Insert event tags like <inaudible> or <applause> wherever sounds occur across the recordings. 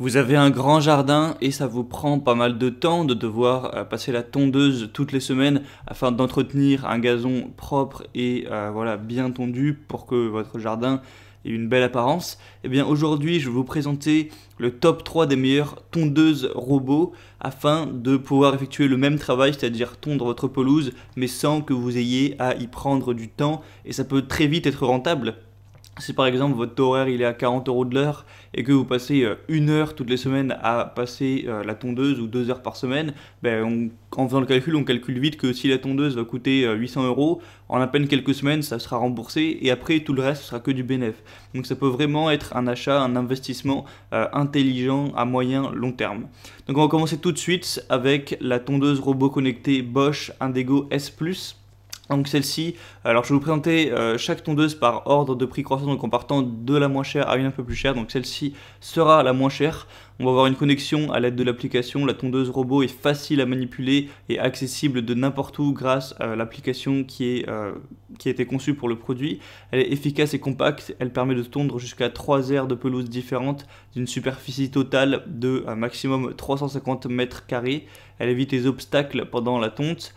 Vous avez un grand jardin et ça vous prend pas mal de temps de devoir euh, passer la tondeuse toutes les semaines afin d'entretenir un gazon propre et euh, voilà bien tondu pour que votre jardin ait une belle apparence. Et eh bien aujourd'hui, je vais vous présenter le top 3 des meilleures tondeuses robots afin de pouvoir effectuer le même travail, c'est-à-dire tondre votre pelouse mais sans que vous ayez à y prendre du temps et ça peut très vite être rentable. Si par exemple votre horaire il est à 40 euros de l'heure et que vous passez euh, une heure toutes les semaines à passer euh, la tondeuse ou deux heures par semaine, ben en faisant le calcul, on calcule vite que si la tondeuse va coûter 800 euh, euros, en à peine quelques semaines, ça sera remboursé et après tout le reste sera que du bénéfice. Donc ça peut vraiment être un achat, un investissement intelligent à moyen long terme. Donc on va commencer tout de suite avec la tondeuse robot connectée Bosch Indego S donc celle-ci, alors je vais vous présenter euh, chaque tondeuse par ordre de prix croissant, donc en partant de la moins chère à une un peu plus chère. Donc celle-ci sera la moins chère. On va avoir une connexion à l'aide de l'application. La tondeuse robot est facile à manipuler et accessible de n'importe où grâce à l'application qui, est, euh, qui a été conçue pour le produit. Elle est efficace et compacte. Elle permet de tondre jusqu'à 3 aires de pelouse différentes d'une superficie totale de un euh, maximum 350 mètres carrés. Elle évite les obstacles pendant la tonte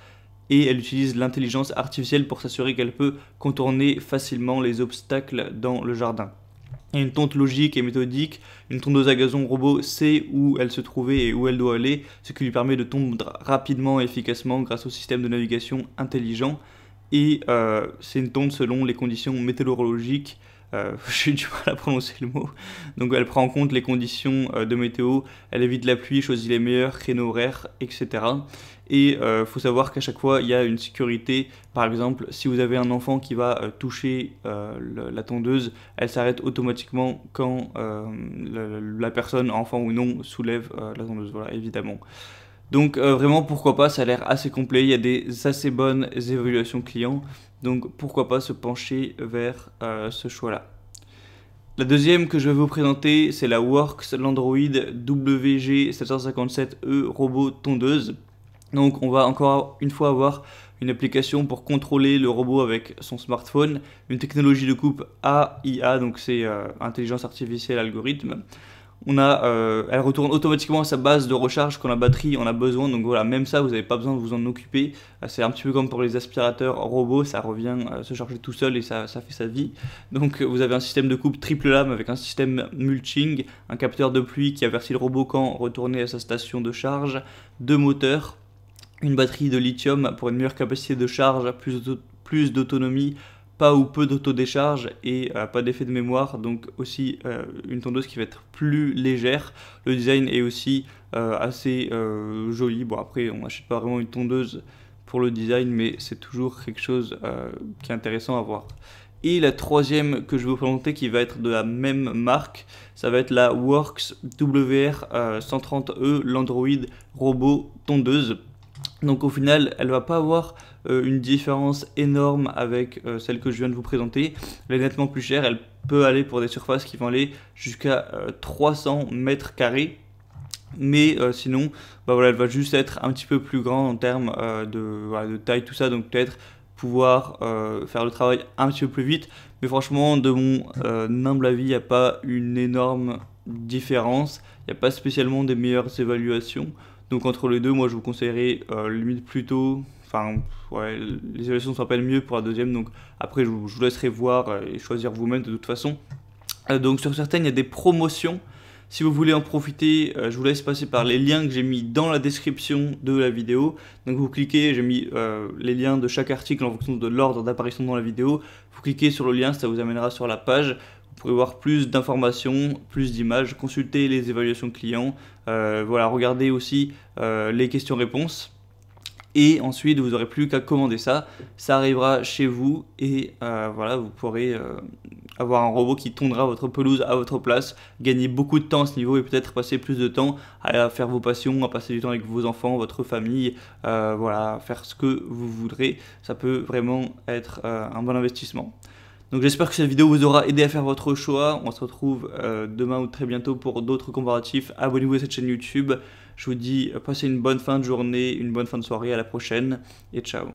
et elle utilise l'intelligence artificielle pour s'assurer qu'elle peut contourner facilement les obstacles dans le jardin. une tonte logique et méthodique, une tondeuse à gazon robot sait où elle se trouvait et où elle doit aller, ce qui lui permet de tondre rapidement et efficacement grâce au système de navigation intelligent. Et euh, c'est une tonte selon les conditions météorologiques euh, <laughs> j'ai du mal à prononcer le mot. Donc elle prend en compte les conditions euh, de météo, elle évite la pluie, choisit les meilleurs créneaux horaires, etc. Et il euh, faut savoir qu'à chaque fois, il y a une sécurité. Par exemple, si vous avez un enfant qui va euh, toucher la tondeuse, elle s'arrête automatiquement quand la personne, enfant ou non, soulève la tondeuse. Voilà, évidemment. Donc euh, vraiment, pourquoi pas, ça a l'air assez complet, il y a des assez bonnes évaluations clients, donc pourquoi pas se pencher vers euh, ce choix-là. La deuxième que je vais vous présenter, c'est la Works, l'Android WG757E robot tondeuse. Donc on va encore une fois avoir une application pour contrôler le robot avec son smartphone, une technologie de coupe AIA, donc c'est euh, intelligence artificielle algorithme. On a, euh, elle retourne automatiquement à sa base de recharge quand la batterie en a besoin. Donc voilà, même ça, vous n'avez pas besoin de vous en occuper. Euh, c'est un petit peu comme pour les aspirateurs robots, ça revient euh, se charger tout seul et ça, fait sa vie. Donc vous avez un système de coupe triple lame avec un système mulching, un capteur de pluie qui avertit le robot quand retourner à sa station de charge, deux moteurs, une batterie de lithium pour une meilleure capacité de charge, plus d'autonomie pas ou peu d'autodécharge et euh, pas d'effet de mémoire, donc aussi euh, une tondeuse qui va être plus légère. Le design est aussi euh, assez joli. Bon après on n'achète pas vraiment une tondeuse pour le design, mais c'est toujours quelque chose qui est intéressant à voir. Et la troisième que je vais vous présenter qui va être de la même marque, ça va être la Works WR 130E, e, l'Android robot tondeuse. Donc au final, elle va pas avoir euh, une différence énorme avec euh, celle que je viens de vous présenter. Elle est nettement plus chère, elle peut aller pour des surfaces qui vont aller jusqu'à 300 euh, mètres carrés. Mais sinon, bah elle va juste être un petit peu plus grande en termes de, de, taille, tout ça. Donc peut-être pouvoir faire le travail un petit peu plus vite. Mais franchement, de mon humble avis, il n'y a pas une énorme différence. Il n'y a pas spécialement des meilleures évaluations. Donc entre les deux, moi je vous conseillerais limite euh, limite plutôt. Enfin, ouais, l'isolation s'appelle mieux pour la deuxième, donc après je vous, laisserai voir euh, et choisir vous-même de toute façon. Euh, donc sur certaines, il y a des promotions. Si vous voulez en profiter, je vous laisse passer par les liens que j'ai mis dans la description de la vidéo. Donc vous cliquez, j'ai mis les liens de chaque article en fonction de l'ordre d'apparition dans la vidéo. Vous cliquez sur le lien, ça vous amènera sur la page pourrez voir plus d'informations, plus d'images, consulter les évaluations clients, euh, voilà, regardez aussi euh, les questions-réponses. Et ensuite, vous n'aurez plus qu'à commander ça. Ça arrivera chez vous et euh, voilà, vous pourrez avoir un robot qui tondra votre pelouse à votre place, gagner beaucoup de temps à ce niveau et peut-être passer plus de temps à faire vos passions, à passer du temps avec vos enfants, votre famille, voilà, faire ce que vous voudrez. Ça peut vraiment être un bon investissement. Donc j'espère que cette vidéo vous aura aidé à faire votre choix. On se retrouve euh, demain ou très bientôt pour d'autres comparatifs. Abonnez-vous à cette chaîne YouTube. Je vous dis, euh, passez une bonne fin de journée, une bonne fin de soirée, à la prochaine et ciao